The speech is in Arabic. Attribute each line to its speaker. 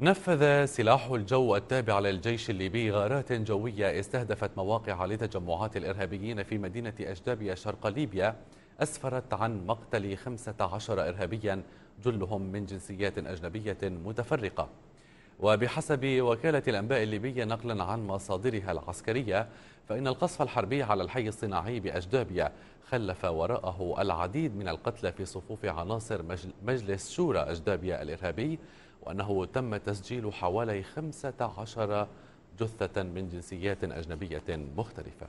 Speaker 1: نفذ سلاح الجو التابع للجيش الليبي غارات جوية استهدفت مواقع لتجمعات الإرهابيين في مدينة أجدابيا شرق ليبيا أسفرت عن مقتل 15 إرهابيا جلهم من جنسيات أجنبية متفرقة وبحسب وكالة الأنباء الليبية نقلا عن مصادرها العسكرية فإن القصف الحربي على الحي الصناعي بأجدابيا خلف وراءه العديد من القتلى في صفوف عناصر مجلس شورى أجدابيا الإرهابي وأنه تم تسجيل حوالي 15 جثة من جنسيات أجنبية مختلفة